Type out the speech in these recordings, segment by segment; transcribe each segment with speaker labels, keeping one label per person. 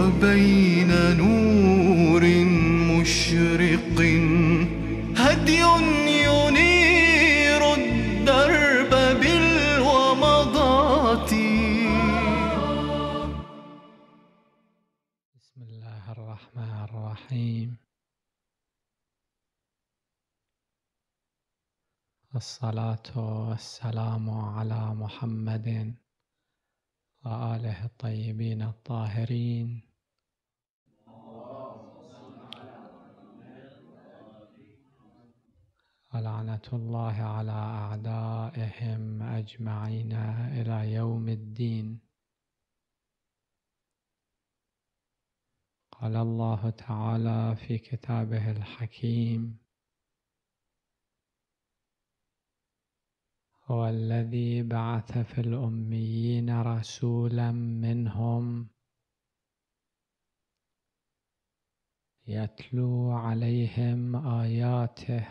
Speaker 1: وبين نور مشرق هدي ينير الدرب بالومضات
Speaker 2: بسم الله الرحمن الرحيم الصلاة والسلام على محمد وآله الطيبين الطاهرين ولعنة الله على أعدائهم أجمعين إلى يوم الدين قال الله تعالى في كتابه الحكيم هو الذي بعث في الأميين رسولا منهم يتلو عليهم آياته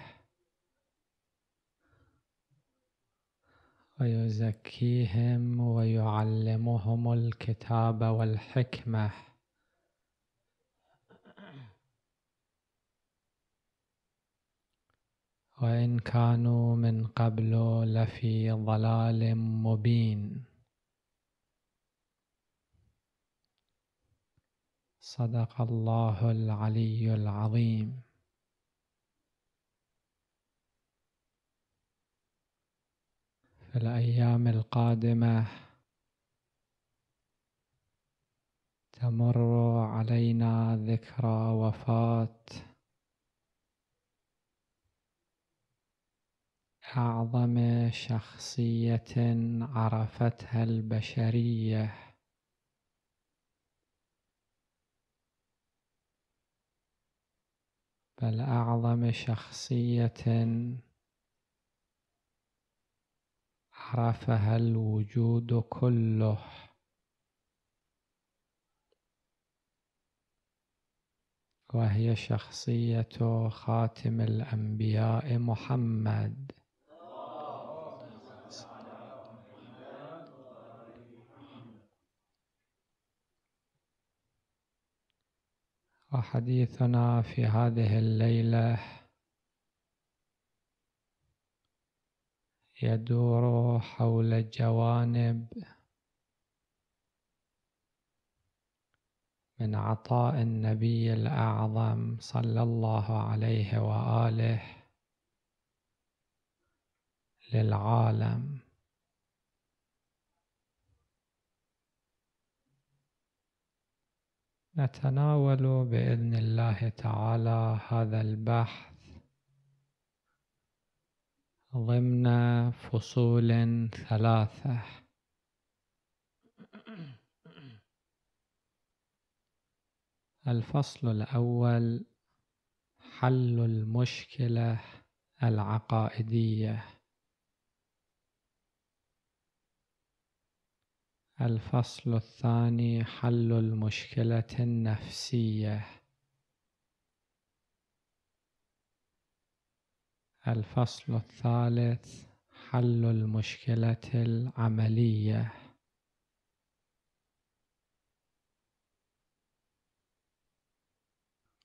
Speaker 2: ويزكيهم ويعلمهم الكتاب والحكمة وإن كانوا من قبل لفي ضلال مبين صدق الله العلي العظيم في الأيام القادمة تمر علينا ذكرى وفاة أعظم شخصية عرفتها البشرية بل أعظم شخصية عرفها الوجود كله وهي شخصية خاتم الأنبياء محمد وحديثنا في هذه الليله يدور حول الجوانب من عطاء النبي الأعظم صلى الله عليه وآله للعالم نتناول بإذن الله تعالى هذا البحث ضمن فصول ثلاثة الفصل الأول حل المشكلة العقائدية الفصل الثاني حل المشكلة النفسية الفصل الثالث حل المشكلة العملية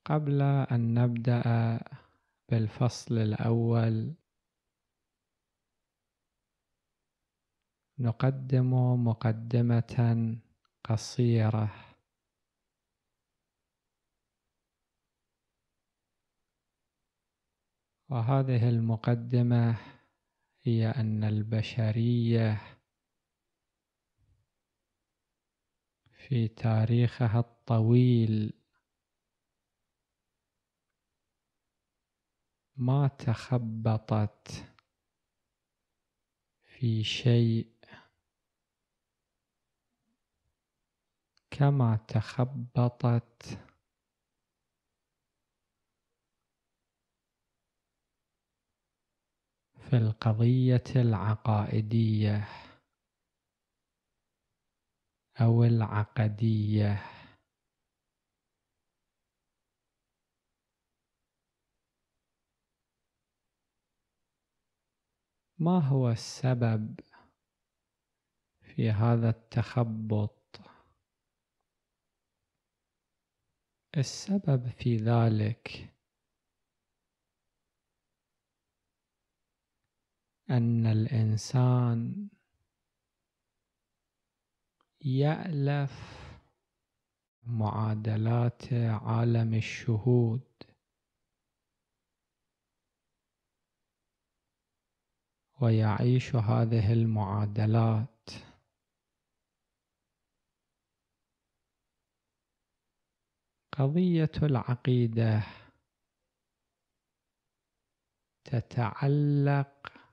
Speaker 2: قبل أن نبدأ بالفصل الأول نقدم مقدمة قصيرة وهذه المقدمة هي أن البشرية في تاريخها الطويل ما تخبطت في شيء كما تخبطت في القضية العقائدية أو العقدية ما هو السبب في هذا التخبط السبب في ذلك أن الإنسان يألف معادلات عالم الشهود ويعيش هذه المعادلات قضية العقيدة تتعلق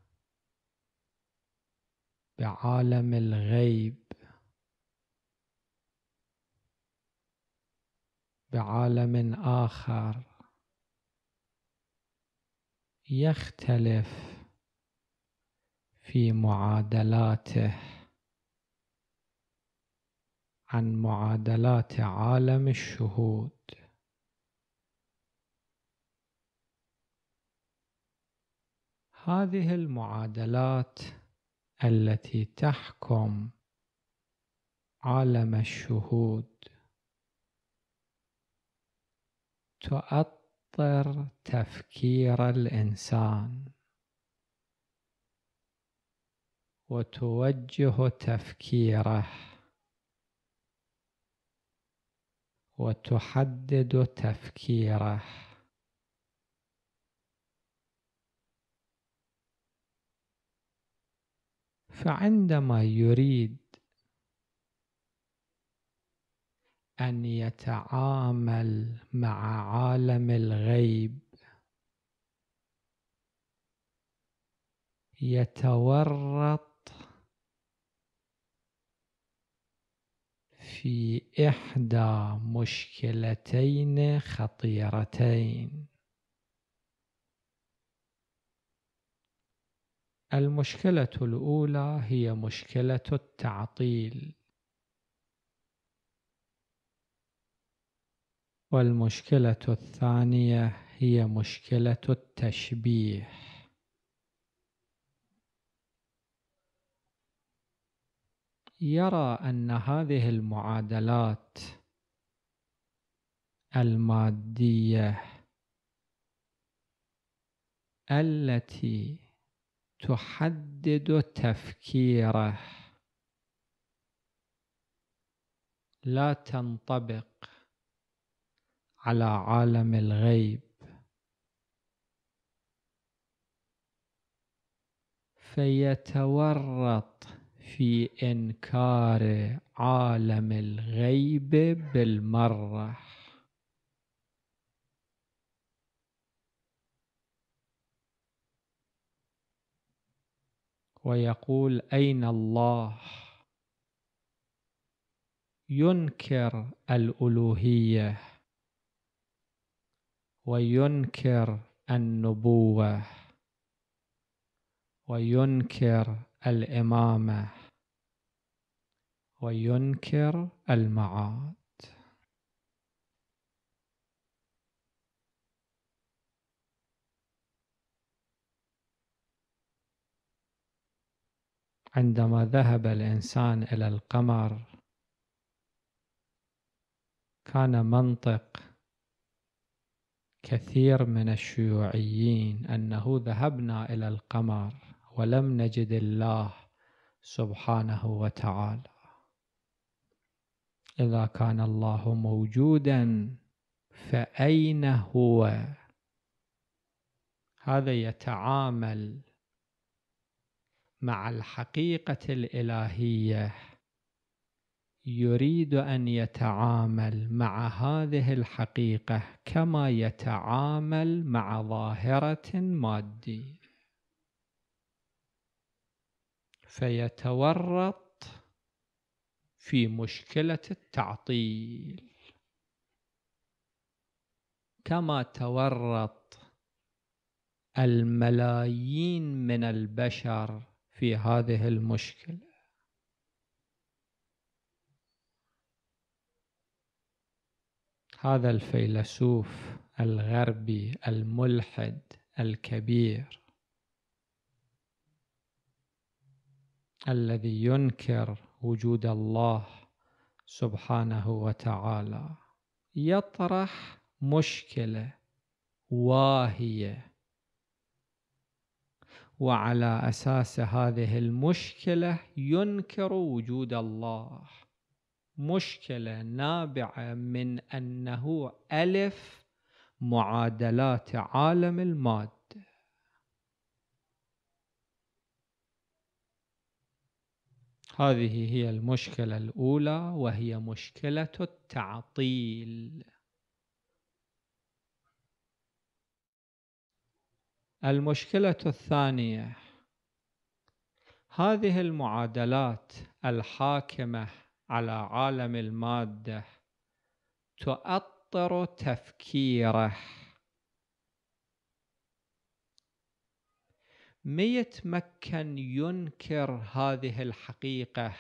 Speaker 2: بعالم الغيب بعالم آخر يختلف في معادلاته عن معادلات عالم الشهود هذه المعادلات التي تحكم عالم الشهود تؤطر تفكير الإنسان وتوجه تفكيره وتحدد تفكيره فعندما يريد ان يتعامل مع عالم الغيب يتورط في احدى مشكلتين خطيرتين المشكلة الأولى هي مشكلة التعطيل والمشكلة الثانية هي مشكلة التشبيه يرى أن هذه المعادلات المادية التي تحدد تفكيره لا تنطبق على عالم الغيب فيتورط في انكار عالم الغيب بالمره ويقول أين الله ينكر الألوهية وينكر النبوة وينكر الإمامة وينكر المعاد عندما ذهب الإنسان إلى القمر كان منطق كثير من الشيوعيين أنه ذهبنا إلى القمر ولم نجد الله سبحانه وتعالى إذا كان الله موجودا فأين هو؟ هذا يتعامل مع الحقيقة الإلهية يريد أن يتعامل مع هذه الحقيقة كما يتعامل مع ظاهرة مادية فيتورط في مشكلة التعطيل كما تورط الملايين من البشر في هذه المشكله هذا الفيلسوف الغربي الملحد الكبير الذي ينكر وجود الله سبحانه وتعالى يطرح مشكله واهيه وعلى أساس هذه المشكلة ينكر وجود الله مشكلة نابعة من أنه ألف معادلات عالم المادة هذه هي المشكلة الأولى وهي مشكلة التعطيل المشكلة الثانية هذه المعادلات الحاكمة على عالم المادة تؤطر تفكيره ما يتمكن ينكر هذه الحقيقة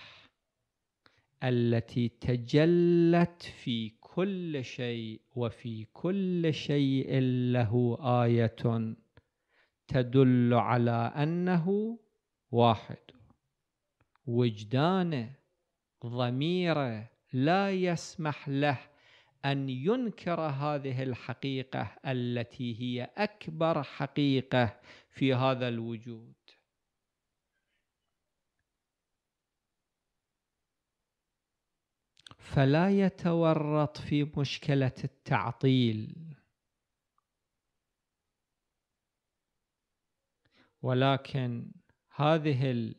Speaker 2: التي تجلت في كل شيء وفي كل شيء له آية تدل على أنه واحد وجدانه ضميره لا يسمح له أن ينكر هذه الحقيقة التي هي أكبر حقيقة في هذا الوجود فلا يتورط في مشكلة التعطيل ولكن هذه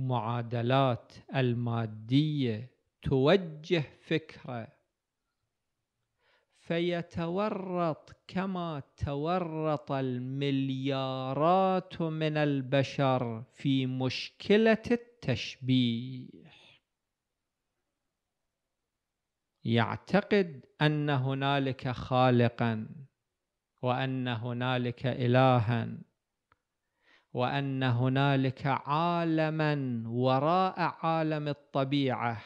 Speaker 2: المعادلات الماديه توجه فكره فيتورط كما تورط المليارات من البشر في مشكله التشبيه يعتقد ان هنالك خالقا وان هنالك الها وان هنالك عالما وراء عالم الطبيعه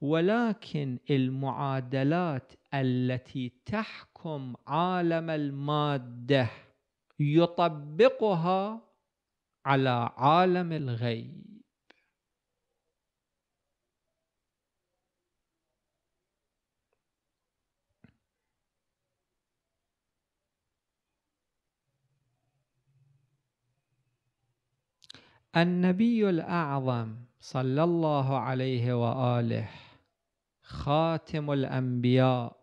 Speaker 2: ولكن المعادلات التي تحكم عالم الماده يطبقها على عالم الغيب النبي الأعظم صلى الله عليه وآله خاتم الأنبياء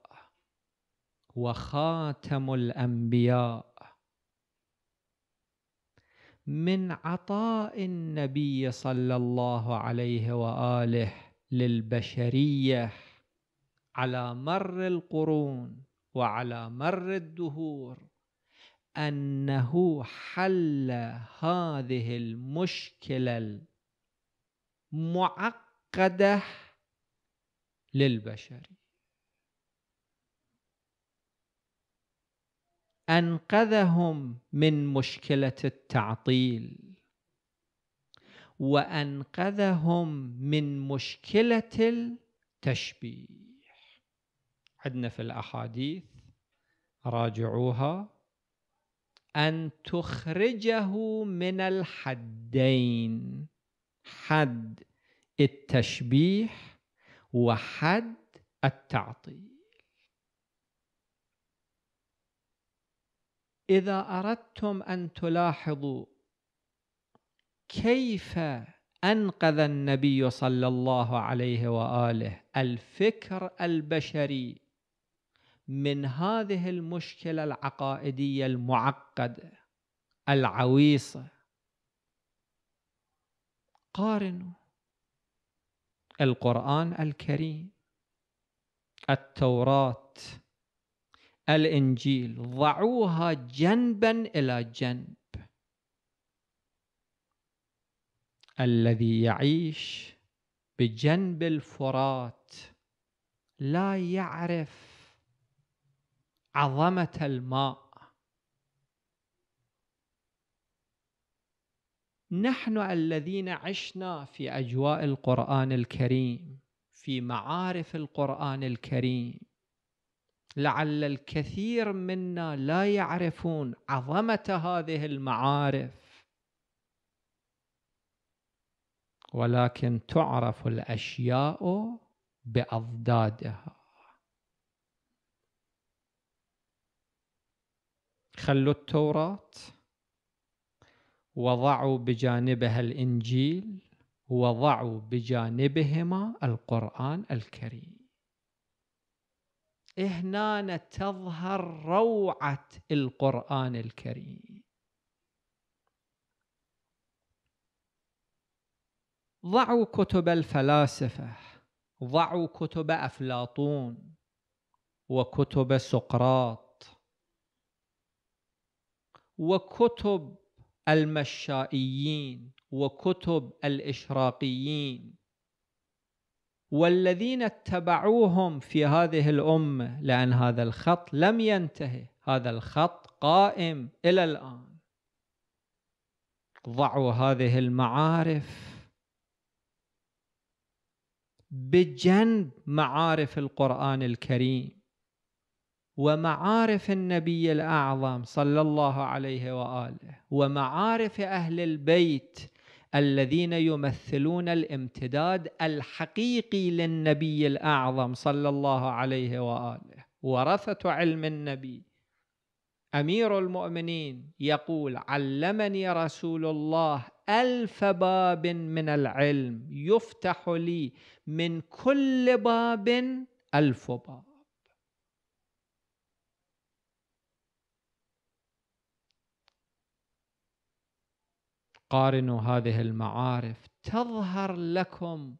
Speaker 2: وخاتم الأنبياء من عطاء النبي صلى الله عليه وآله للبشرية على مر القرون وعلى مر الدهور أنه حل هذه المشكلة المعقدة للبشر أنقذهم من مشكلة التعطيل وأنقذهم من مشكلة التشبيه عندنا في الأحاديث راجعوها أن تخرجه من الحدين حد التشبيه وحد التعطيل إذا أردتم أن تلاحظوا كيف أنقذ النبي صلى الله عليه وآله الفكر البشري من هذه المشكلة العقائدية المعقدة العويصة قارنوا القرآن الكريم التوراة الإنجيل ضعوها جنبا إلى جنب الذي يعيش بجنب الفرات لا يعرف عظمة الماء نحن الذين عشنا في أجواء القرآن الكريم في معارف القرآن الكريم لعل الكثير منا لا يعرفون عظمة هذه المعارف ولكن تعرف الأشياء بأضدادها خلوا التوراة وضعوا بجانبها الإنجيل وضعوا بجانبهما القرآن الكريم هنا تظهر روعة القرآن الكريم ضعوا كتب الفلاسفة ضعوا كتب أفلاطون وكتب سقراط وكتب المشائيين وكتب الاشراقيين والذين اتبعوهم في هذه الامه لان هذا الخط لم ينتهي هذا الخط قائم الى الان ضعوا هذه المعارف بجنب معارف القران الكريم ومعارف النبي الأعظم صلى الله عليه وآله ومعارف أهل البيت الذين يمثلون الامتداد الحقيقي للنبي الأعظم صلى الله عليه وآله ورثة علم النبي أمير المؤمنين يقول علمني رسول الله ألف باب من العلم يفتح لي من كل باب ألف باب قارنوا هذه المعارف تظهر لكم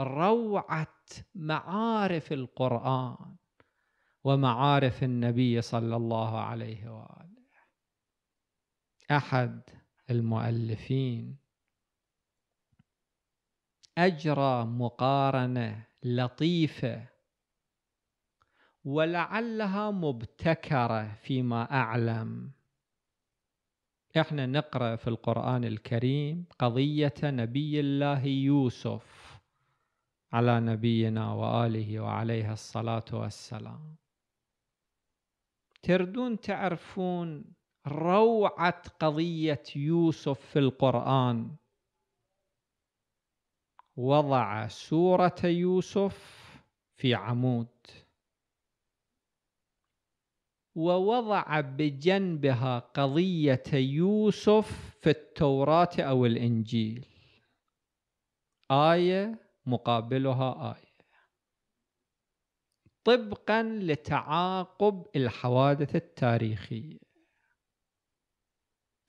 Speaker 2: روعه معارف القران ومعارف النبي صلى الله عليه واله احد المؤلفين اجرى مقارنه لطيفه ولعلها مبتكره فيما اعلم احنا نقرا في القران الكريم قضيه نبي الله يوسف على نبينا واله وعليه الصلاه والسلام تردون تعرفون روعه قضيه يوسف في القران وضع سوره يوسف في عمود ووضع بجنبها قضية يوسف في التوراة أو الإنجيل آية مقابلها آية طبقا لتعاقب الحوادث التاريخية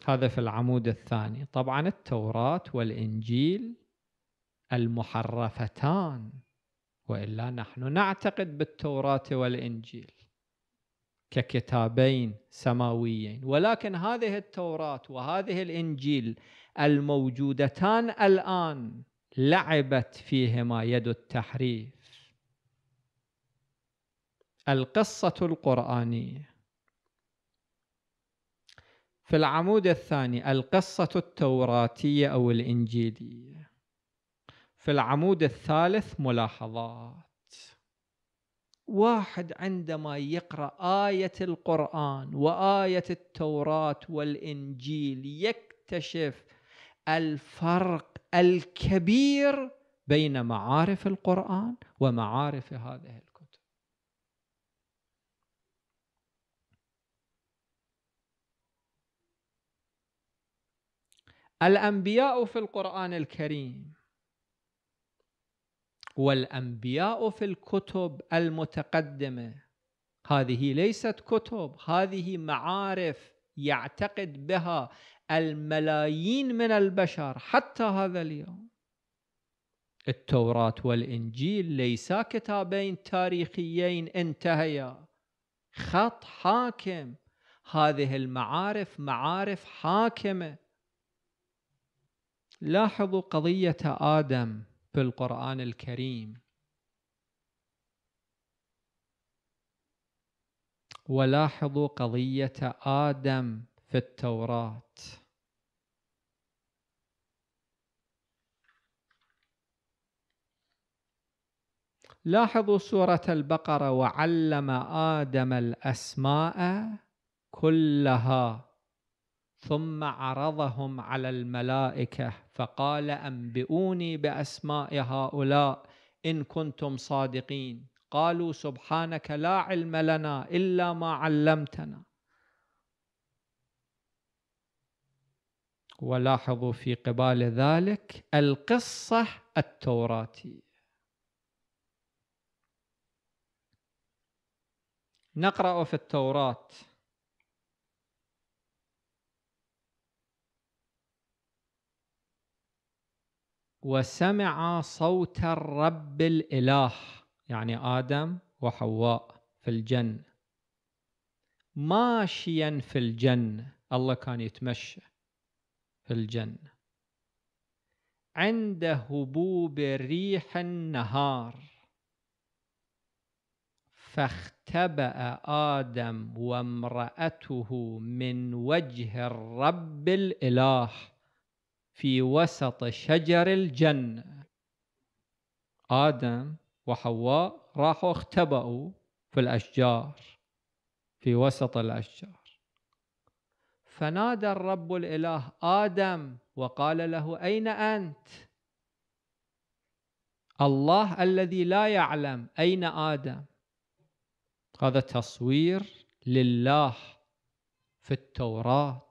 Speaker 2: هذا في العمود الثاني طبعا التوراة والإنجيل المحرفتان وإلا نحن نعتقد بالتوراة والإنجيل ككتابين سماويين ولكن هذه التوراة وهذه الإنجيل الموجودتان الآن لعبت فيهما يد التحريف القصة القرآنية في العمود الثاني القصة التوراتية أو الإنجيلية في العمود الثالث ملاحظات واحد عندما يقرا ايه القران وايه التوراه والانجيل يكتشف الفرق الكبير بين معارف القران ومعارف هذه الكتب الانبياء في القران الكريم والأنبياء في الكتب المتقدمة هذه ليست كتب هذه معارف يعتقد بها الملايين من البشر حتى هذا اليوم التوراة والإنجيل ليسا كتابين تاريخيين انتهيا خط حاكم هذه المعارف معارف حاكمة لاحظوا قضية آدم في القرآن الكريم ولاحظوا قضية آدم في التوراة لاحظوا سورة البقرة وعلم آدم الأسماء كلها ثم عرضهم على الملائكه فقال انبئوني باسماء هؤلاء ان كنتم صادقين قالوا سبحانك لا علم لنا الا ما علمتنا ولاحظوا في قبال ذلك القصه التوراتيه نقرا في التوراه وسمع صوت الرب الإله يعني آدم وحواء في الجنة ماشيا في الجنة الله كان يتمشى في الجنة عند هبوب ريح النهار فاختبأ آدم وامرأته من وجه الرب الإله في وسط شجر الجنة آدم وحواء راحوا اختبأوا في الأشجار في وسط الأشجار فنادى الرب الإله آدم وقال له أين أنت؟ الله الذي لا يعلم أين آدم هذا تصوير لله في التوراة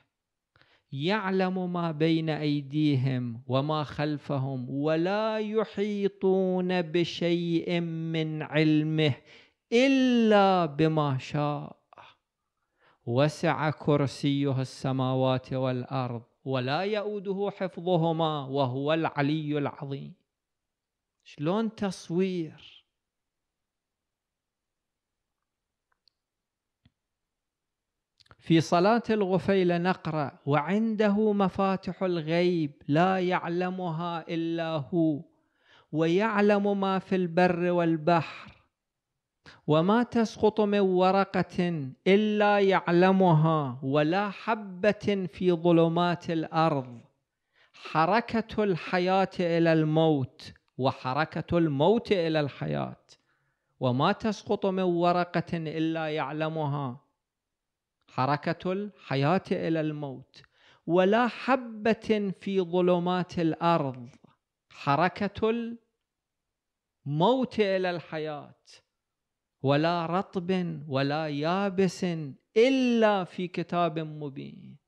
Speaker 2: يعلم ما بين ايديهم وما خلفهم ولا يحيطون بشيء من علمه الا بما شاء وسع كرسيه السماوات والارض ولا يؤوده حفظهما وهو العلي العظيم شلون تصوير في صلاة الغفيل نقرأ وعنده مفاتح الغيب لا يعلمها إلا هو ويعلم ما في البر والبحر وما تسقط من ورقة إلا يعلمها ولا حبة في ظلمات الأرض حركة الحياة إلى الموت وحركة الموت إلى الحياة وما تسقط من ورقة إلا يعلمها حركة الحياة إلى الموت ولا حبة في ظلمات الأرض حركة الموت إلى الحياة ولا رطب ولا يابس إلا في كتاب مبين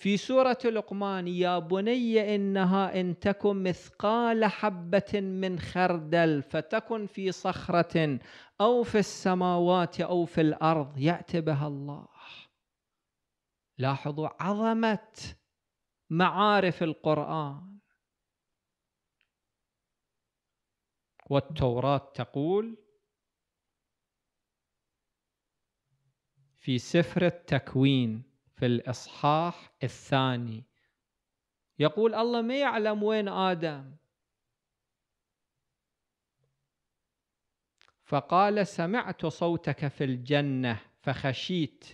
Speaker 2: في سورة لقمان يا بني إنها إن تكن مثقال حبة من خردل فتكن في صخرة أو في السماوات أو في الأرض يعتبها بها الله لاحظوا عظمة معارف القرآن والتوراة تقول في سفر التكوين في الإصحاح الثاني يقول الله ما يعلم وين آدم فقال سمعت صوتك في الجنة فخشيت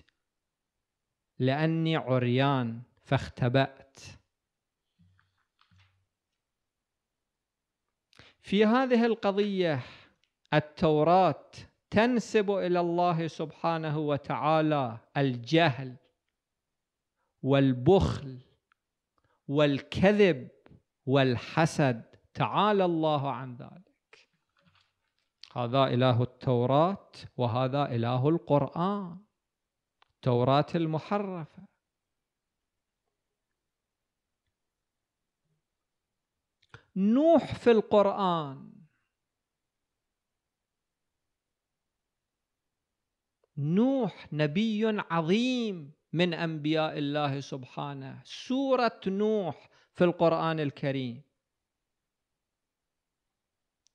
Speaker 2: لأني عريان فاختبأت في هذه القضية التوراة تنسب إلى الله سبحانه وتعالى الجهل والبخل والكذب والحسد تعالى الله عن ذلك هذا اله التوراه وهذا اله القران التوراه المحرفه نوح في القران نوح نبي عظيم من انبياء الله سبحانه سوره نوح في القران الكريم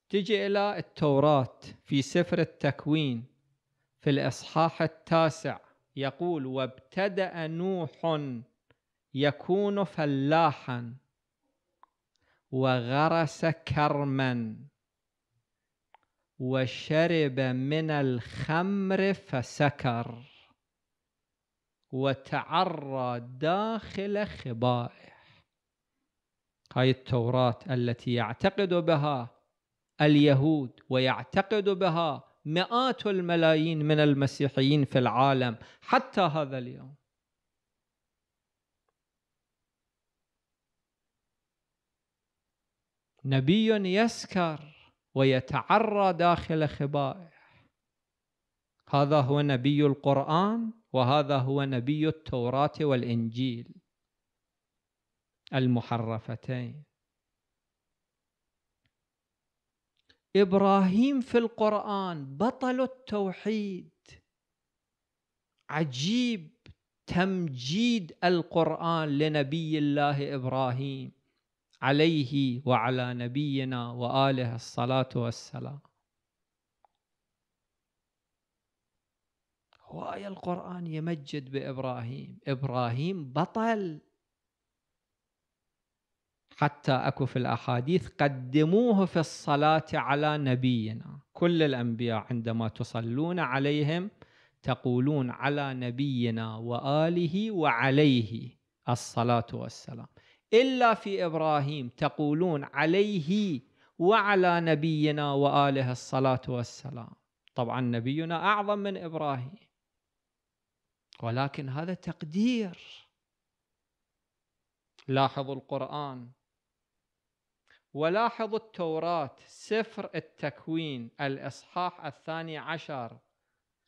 Speaker 2: تجي الى التوراه في سفر التكوين في الاصحاح التاسع يقول وابتدا نوح يكون فلاحا وغرس كرما وشرب من الخمر فسكر وتعرى داخل خبائه هاي التوراة التي يعتقد بها اليهود ويعتقد بها مئات الملايين من المسيحيين في العالم حتى هذا اليوم نبي يسكر ويتعرى داخل خبائه هذا هو نبي القرآن وهذا هو نبي التوراة والإنجيل المحرفتين إبراهيم في القرآن بطل التوحيد عجيب تمجيد القرآن لنبي الله إبراهيم عليه وعلى نبينا وآله الصلاة والسلام هواية القرآن يمجد بإبراهيم إبراهيم بطل حتى أكو في الأحاديث قدموه في الصلاة على نبينا كل الأنبياء عندما تصلون عليهم تقولون على نبينا وآله وعليه الصلاة والسلام إلا في إبراهيم تقولون عليه وعلى نبينا وآله الصلاة والسلام طبعا نبينا أعظم من إبراهيم ولكن هذا تقدير لاحظوا القرآن ولاحظوا التوراة سفر التكوين الإصحاح الثاني عشر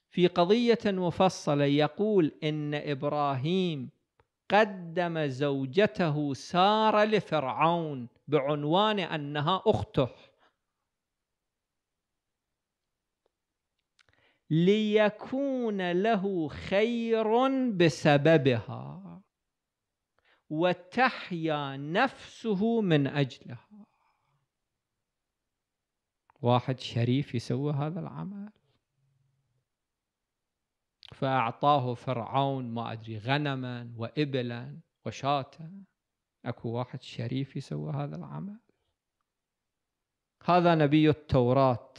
Speaker 2: في قضية مفصلة يقول إن إبراهيم قدم زوجته سارة لفرعون بعنوان أنها أخته ليكون له خير بسببها وتحيا نفسه من أجلها واحد شريف يسوي هذا العمل فأعطاه فرعون ما أدري غنما وإبلا وشاة أكو واحد شريف يسوي هذا العمل هذا نبي التوراة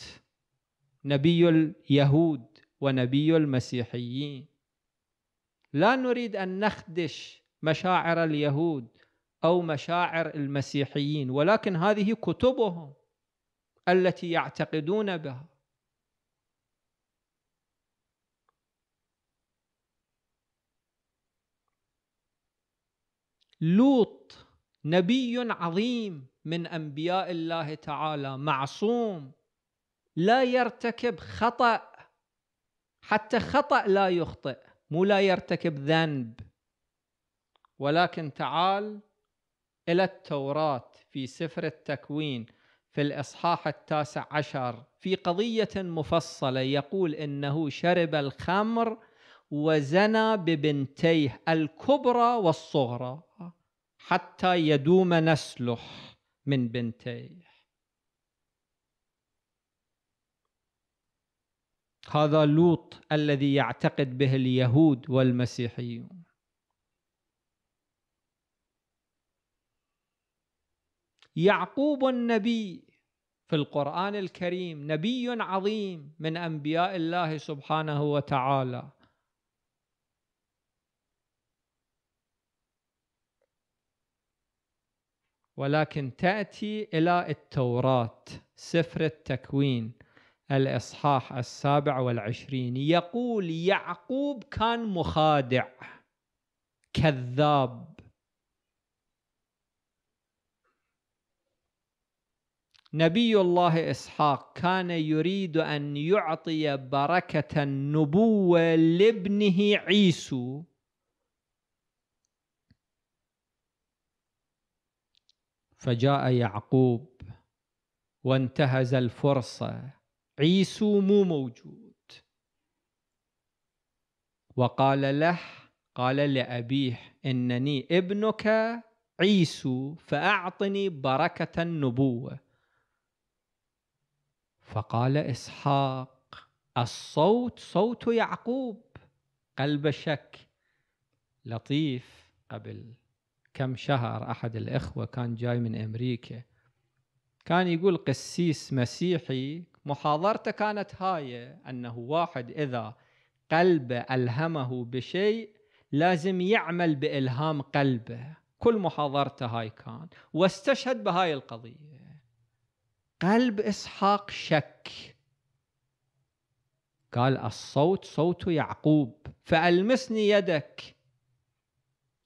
Speaker 2: نبي اليهود ونبي المسيحيين لا نريد ان نخدش مشاعر اليهود او مشاعر المسيحيين ولكن هذه كتبهم التي يعتقدون بها لوط نبي عظيم من انبياء الله تعالى معصوم لا يرتكب خطأ حتى خطأ لا يخطئ مو لا يرتكب ذنب ولكن تعال إلى التوراة في سفر التكوين في الإصحاح التاسع عشر في قضية مفصلة يقول إنه شرب الخمر وزنى ببنتيه الكبرى والصغرى حتى يدوم نسله من بنتيه هذا لوط الذي يعتقد به اليهود والمسيحيون يعقوب النبي في القرآن الكريم نبي عظيم من أنبياء الله سبحانه وتعالى ولكن تأتي إلى التوراة سفر التكوين الإصحاح السابع والعشرين يقول يعقوب كان مخادع كذاب نبي الله إسحاق كان يريد أن يعطي بركة النبوة لابنه عيسو فجاء يعقوب وانتهز الفرصه عيسو مو موجود وقال له قال لأبيه إنني ابنك عيسو فأعطني بركة النبوة فقال إسحاق الصوت صوت يعقوب قلب شك لطيف قبل كم شهر أحد الإخوة كان جاي من أمريكا كان يقول قسيس مسيحي محاضرته كانت هاي انه واحد اذا قلبه الهمه بشيء لازم يعمل بالهام قلبه كل محاضرته هاي كان واستشهد بهاي القضيه قلب اسحاق شك قال الصوت صوت يعقوب فالمسني يدك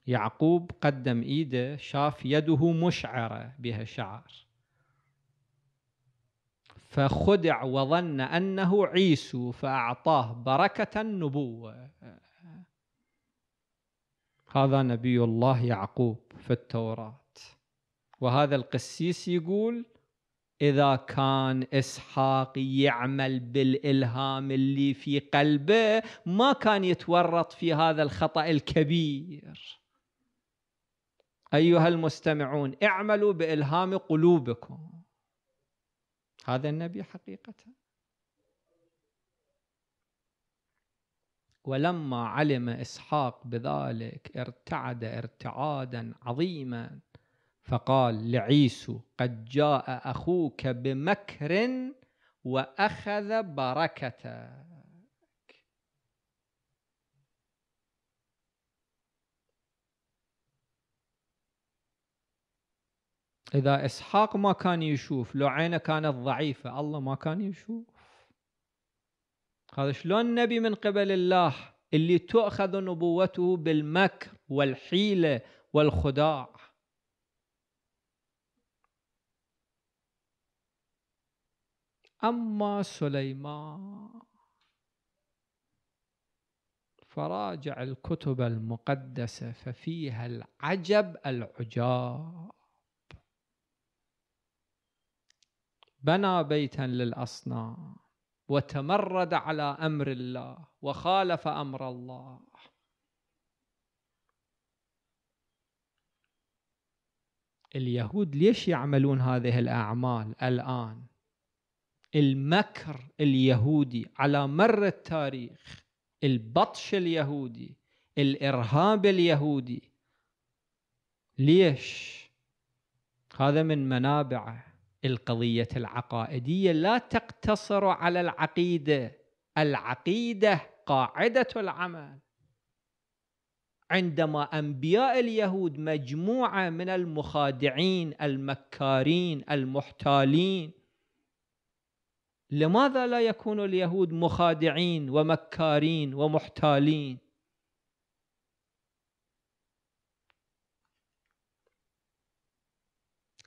Speaker 2: يعقوب قدم ايده شاف يده مشعره بها شعر فخدع وظن انه عيسو فاعطاه بركه النبوه هذا نبي الله يعقوب في التوراه وهذا القسيس يقول إذا كان إسحاق يعمل بالإلهام اللي في قلبه ما كان يتورط في هذا الخطأ الكبير أيها المستمعون اعملوا بإلهام قلوبكم هذا النبي حقيقة ولما علم إسحاق بذلك ارتعد ارتعادا عظيما فقال لعيسو قد جاء أخوك بمكر وأخذ بركته اذا اسحاق ما كان يشوف لو عينه كانت ضعيفه الله ما كان يشوف هذا شلون نبي من قبل الله اللي تؤخذ نبوته بالمكر والحيله والخداع اما سليمان فراجع الكتب المقدسه ففيها العجب العجاب بنى بيتا للاصنام وتمرد على امر الله وخالف امر الله اليهود ليش يعملون هذه الاعمال الان المكر اليهودي على مر التاريخ البطش اليهودي الارهاب اليهودي ليش هذا من منابعه القضية العقائدية لا تقتصر على العقيدة العقيدة قاعدة العمل عندما أنبياء اليهود مجموعة من المخادعين المكارين المحتالين لماذا لا يكون اليهود مخادعين ومكارين ومحتالين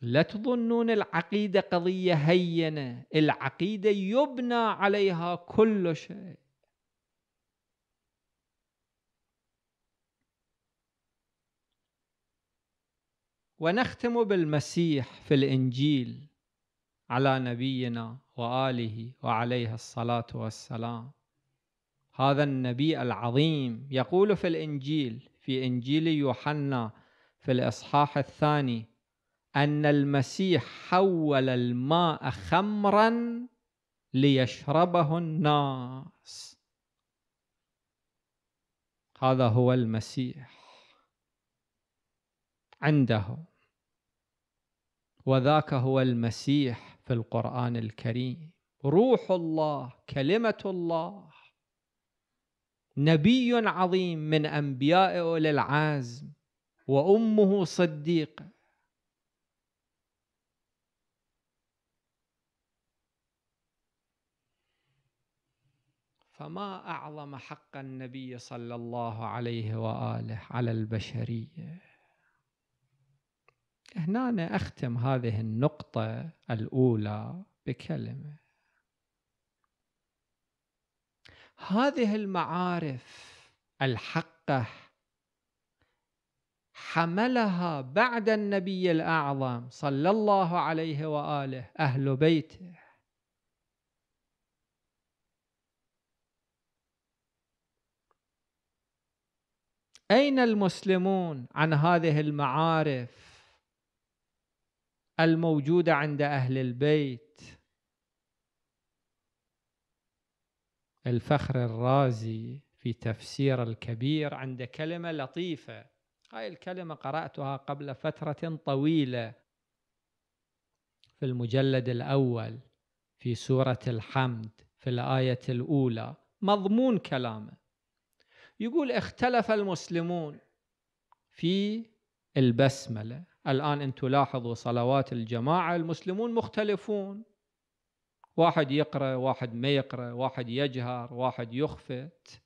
Speaker 2: لا تظنون العقيدة قضية هينة العقيدة يبنى عليها كل شيء ونختم بالمسيح في الإنجيل على نبينا وآله وعليه الصلاة والسلام هذا النبي العظيم يقول في الإنجيل في إنجيل يوحنا في الإصحاح الثاني أن المسيح حول الماء خمرا ليشربه الناس هذا هو المسيح عنده وذاك هو المسيح في القرآن الكريم روح الله كلمة الله نبي عظيم من أنبياء أولي العزم وأمه صديقة فما اعظم حق النبي صلى الله عليه واله على البشريه هنا أنا اختم هذه النقطه الاولى بكلمه هذه المعارف الحقه حملها بعد النبي الاعظم صلى الله عليه واله اهل بيته أين المسلمون عن هذه المعارف الموجودة عند أهل البيت الفخر الرازي في تفسير الكبير عند كلمة لطيفة هاي الكلمة قرأتها قبل فترة طويلة في المجلد الأول في سورة الحمد في الآية الأولى مضمون كلامه يقول اختلف المسلمون في البسمله الان انتم لاحظوا صلوات الجماعه المسلمون مختلفون واحد يقرا واحد ما يقرا واحد يجهر واحد يخفت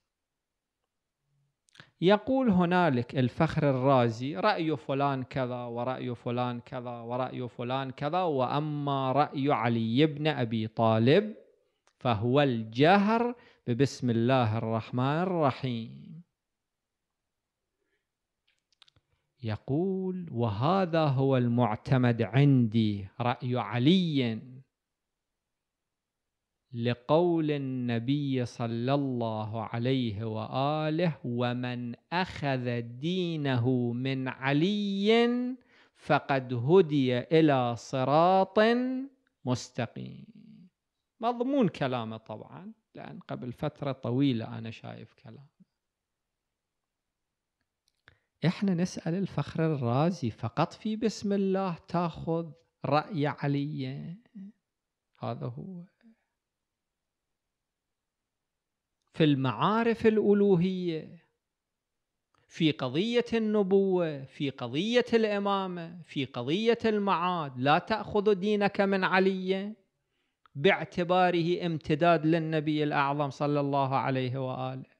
Speaker 2: يقول هنالك الفخر الرازي راي فلان كذا وراي فلان كذا وراي فلان كذا واما راي علي بن ابي طالب فهو الجهر ببسم الله الرحمن الرحيم يقول وهذا هو المعتمد عندي رأي علي لقول النبي صلى الله عليه وآله ومن أخذ دينه من علي فقد هدي إلى صراط مستقيم مضمون كلامه طبعاً لأن قبل فترة طويلة أنا شايف كلام إحنا نسأل الفخر الرازي فقط في بسم الله تأخذ رأي علي هذا هو في المعارف الألوهية في قضية النبوة في قضية الإمامة في قضية المعاد لا تأخذ دينك من علي باعتباره امتداد للنبي الأعظم صلى الله عليه وآله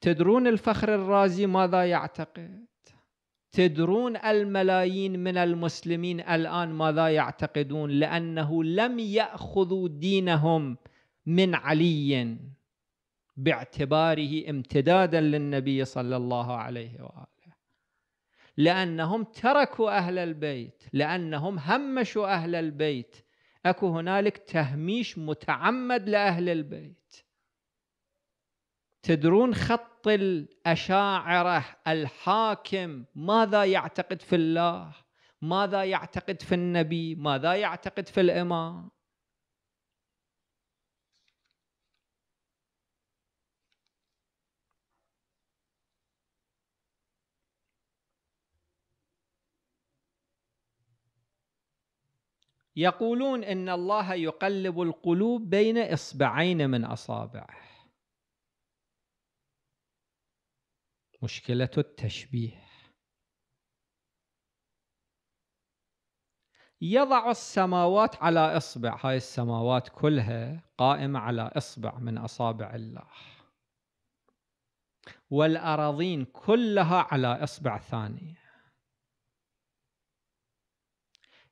Speaker 2: تدرون الفخر الرازي ماذا يعتقد تدرون الملايين من المسلمين الآن ماذا يعتقدون لأنه لم يأخذوا دينهم من علي باعتباره امتدادا للنبي صلى الله عليه وآله لأنهم تركوا أهل البيت لأنهم همشوا أهل البيت أكو هنالك تهميش متعمد لأهل البيت تدرون خط الأشاعرة الحاكم ماذا يعتقد في الله ماذا يعتقد في النبي ماذا يعتقد في الإمام يقولون ان الله يقلب القلوب بين اصبعين من اصابعه مشكله التشبيه يضع السماوات على اصبع هاي السماوات كلها قائمه على اصبع من اصابع الله والاراضين كلها على اصبع ثانيه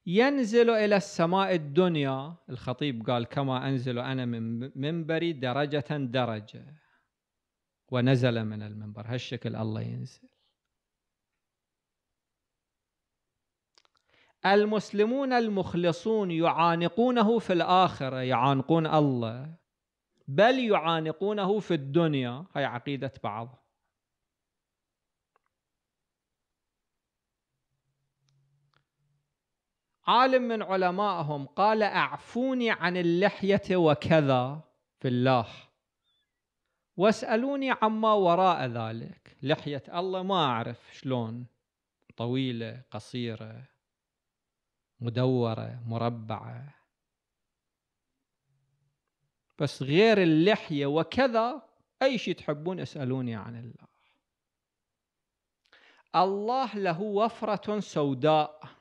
Speaker 2: ينزل إلى السماء الدنيا الخطيب قال كما أنزل أنا من منبري درجة درجة ونزل من المنبر هالشكل الله ينزل المسلمون المخلصون يعانقونه في الآخرة يعانقون الله بل يعانقونه في الدنيا هي عقيدة بعضهم عالم من علمائهم قال أعفوني عن اللحية وكذا في الله واسألوني عما وراء ذلك لحية الله ما أعرف شلون طويلة قصيرة مدورة مربعة بس غير اللحية وكذا أي شيء تحبون اسألوني عن الله الله له وفرة سوداء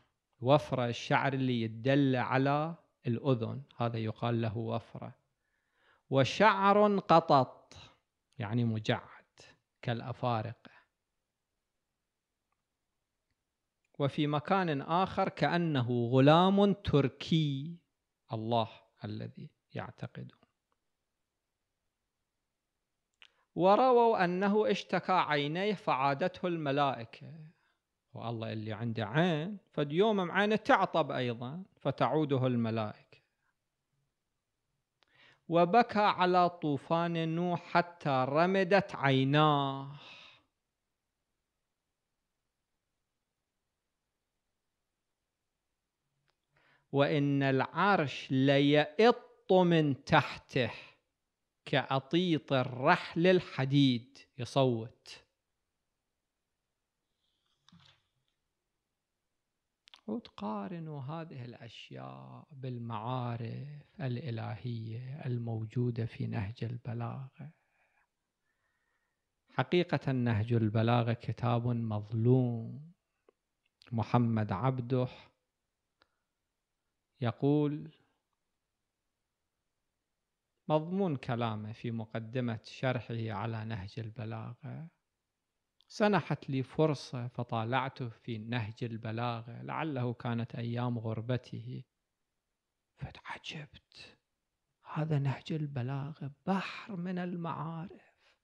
Speaker 2: وفرة الشعر اللي يدل على الأذن هذا يقال له وفرة وشعر قطط يعني مجعد كالأفارقة وفي مكان آخر كأنه غلام تركي الله الذي يعتقد ورووا أنه اشتكى عينيه فعادته الملائكة والله اللي عنده عين فد يوم معانا تعطب أيضا فتعوده الملائكة وبكى على طوفان نوح حتى رمدت عيناه وإن العرش ليئط من تحته كأطيط الرحل الحديد يصوت وتقارنوا هذه الاشياء بالمعارف الالهيه الموجوده في نهج البلاغه حقيقه نهج البلاغه كتاب مظلوم محمد عبده يقول مضمون كلامه في مقدمه شرحه على نهج البلاغه سنحت لي فرصة فطالعته في نهج البلاغة لعله كانت أيام غربته فتعجبت هذا نهج البلاغة بحر من المعارف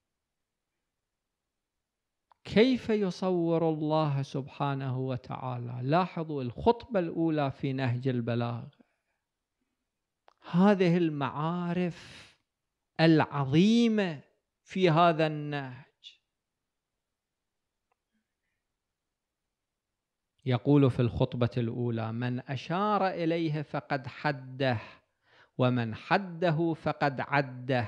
Speaker 2: كيف يصور الله سبحانه وتعالى لاحظوا الخطبة الأولى في نهج البلاغة هذه المعارف العظيمة في هذا النهج يقول في الخطبة الأولى من أشار إليه فقد حده ومن حده فقد عده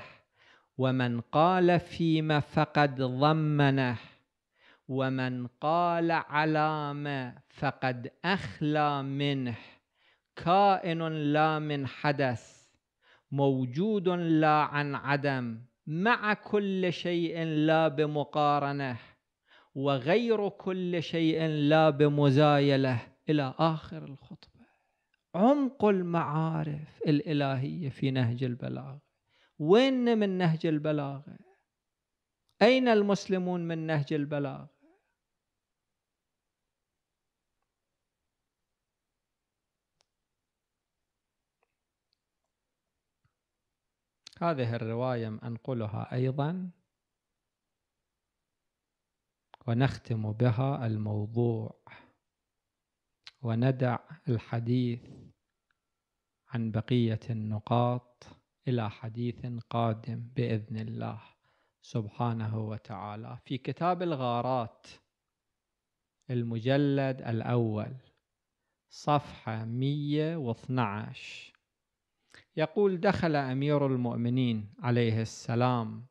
Speaker 2: ومن قال فيما فقد ضمنه ومن قال على ما فقد أخلى منه كائن لا من حدث موجود لا عن عدم مع كل شيء لا بمقارنه وغير كل شيء لا بمزايله الى اخر الخطبه عمق المعارف الالهيه في نهج البلاغه وين من نهج البلاغه اين المسلمون من نهج البلاغه هذه الروايه انقلها ايضا ونختم بها الموضوع وندع الحديث عن بقية النقاط إلى حديث قادم بإذن الله سبحانه وتعالى في كتاب الغارات المجلد الأول صفحة 112 يقول دخل أمير المؤمنين عليه السلام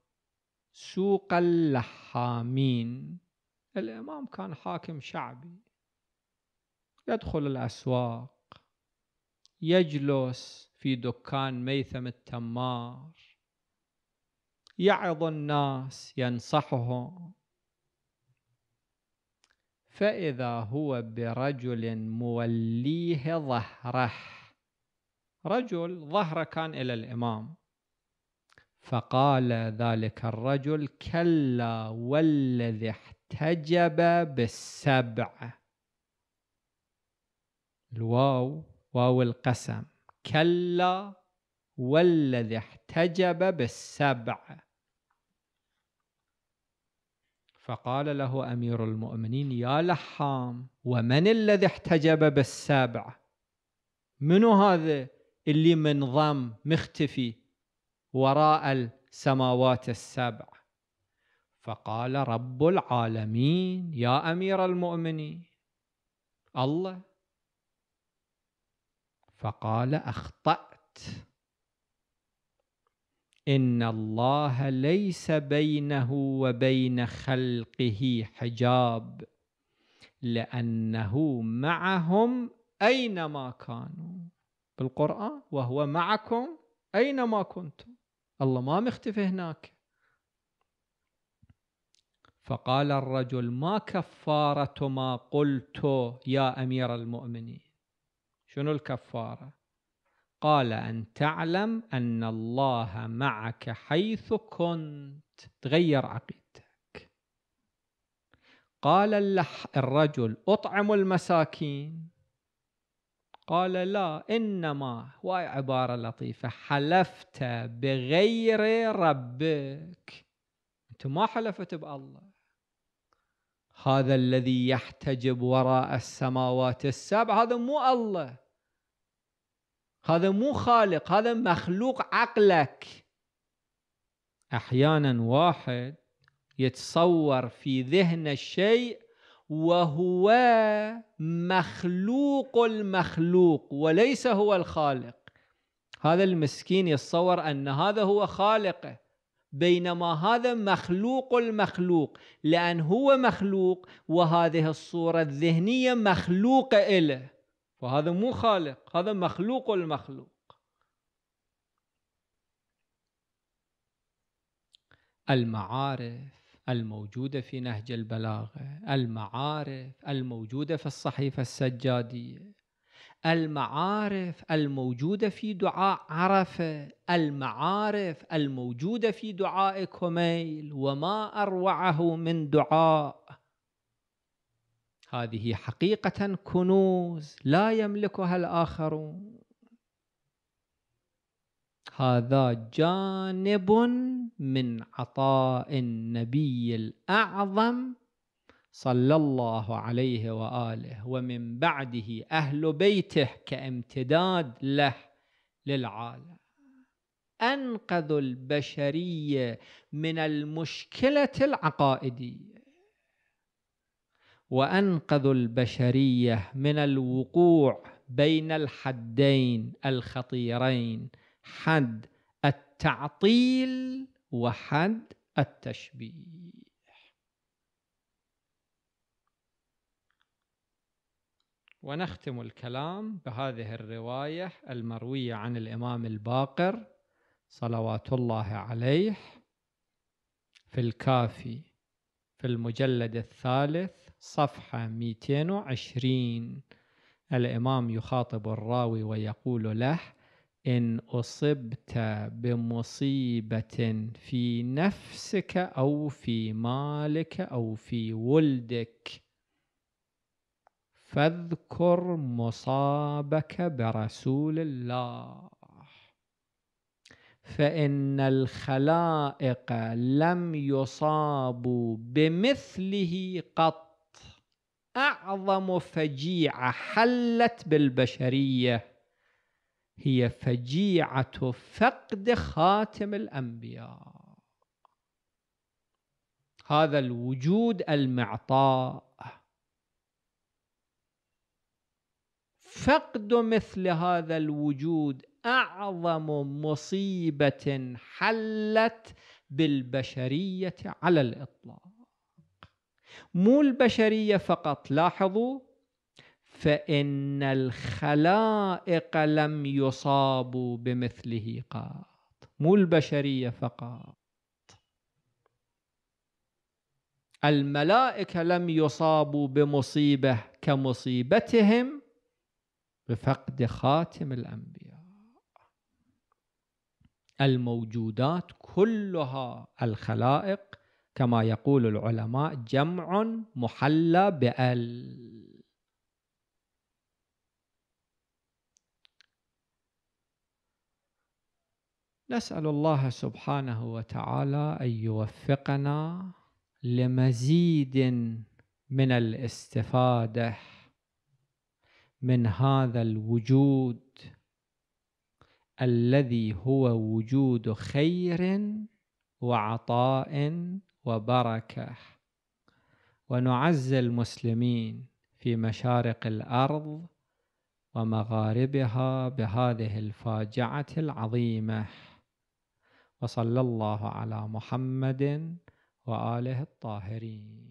Speaker 2: سوق اللحامين الإمام كان حاكم شعبي يدخل الأسواق يجلس في دكان ميثم التمار يعظ الناس ينصحهم فإذا هو برجل موليه ظهره رجل ظهره كان إلى الإمام فقال ذلك الرجل كلا والذي احتاج احتجب بالسبع الواو واو القسم كلا والذي احتجب بالسبع فقال له امير المؤمنين يا لحام ومن الذي احتجب بالسبع منو هذا اللي منظم مختفي وراء السماوات السبع فقال رب العالمين يا امير المؤمنين الله فقال اخطات ان الله ليس بينه وبين خلقه حجاب لانه معهم اينما كانوا بالقران وهو معكم اينما كنتم الله ما مختفي هناك فقال الرجل ما كفارة ما قلت يا أمير المؤمنين شنو الكفارة قال أن تعلم أن الله معك حيث كنت تغير عقيدتك قال الرجل أطعم المساكين قال لا إنما وهي عبارة لطيفة حلفت بغير ربك أنت ما حلفت بالله هذا الذي يحتجب وراء السماوات السبع هذا مو الله هذا مو خالق هذا مخلوق عقلك احيانا واحد يتصور في ذهن الشيء وهو مخلوق المخلوق وليس هو الخالق هذا المسكين يتصور ان هذا هو خالقه بينما هذا مخلوق المخلوق لأن هو مخلوق وهذه الصورة الذهنية مخلوقة إله فهذا مو خالق هذا مخلوق المخلوق المعارف الموجودة في نهج البلاغة المعارف الموجودة في الصحيفة السجادية المعارف الموجودة في دعاء عرفة المعارف الموجودة في دعاء كميل وما أروعه من دعاء هذه حقيقة كنوز لا يملكها الآخرون هذا جانب من عطاء النبي الأعظم صلى الله عليه واله ومن بعده اهل بيته كامتداد له للعالم انقذوا البشريه من المشكله العقائديه وانقذوا البشريه من الوقوع بين الحدين الخطيرين حد التعطيل وحد التشبيه ونختم الكلام بهذه الروايه المرويه عن الامام الباقر صلوات الله عليه في الكافي في المجلد الثالث صفحه 220 الامام يخاطب الراوي ويقول له ان اصبت بمصيبه في نفسك او في مالك او في ولدك فاذكر مصابك برسول الله فإن الخلائق لم يصابوا بمثله قط أعظم فجيعة حلت بالبشرية هي فجيعة فقد خاتم الأنبياء هذا الوجود المعطاء فقد مثل هذا الوجود أعظم مصيبة حلت بالبشرية على الإطلاق مو البشرية فقط لاحظوا فإن الخلائق لم يصابوا بمثله قط مو البشرية فقط الملائكة لم يصابوا بمصيبة كمصيبتهم بفقد خاتم الأنبياء الموجودات كلها الخلائق كما يقول العلماء جمع محلى بأل نسأل الله سبحانه وتعالى أن يوفقنا لمزيد من الاستفاده من هذا الوجود الذي هو وجود خير وعطاء وبركه ونعزي المسلمين في مشارق الارض ومغاربها بهذه الفاجعه العظيمه وصلى الله على محمد واله الطاهرين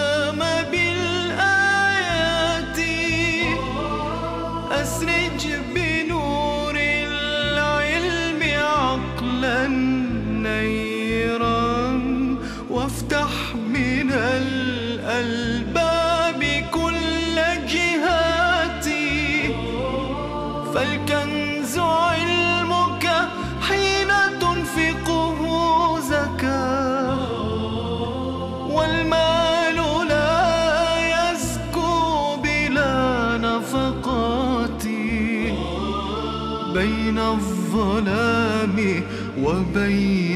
Speaker 1: وبين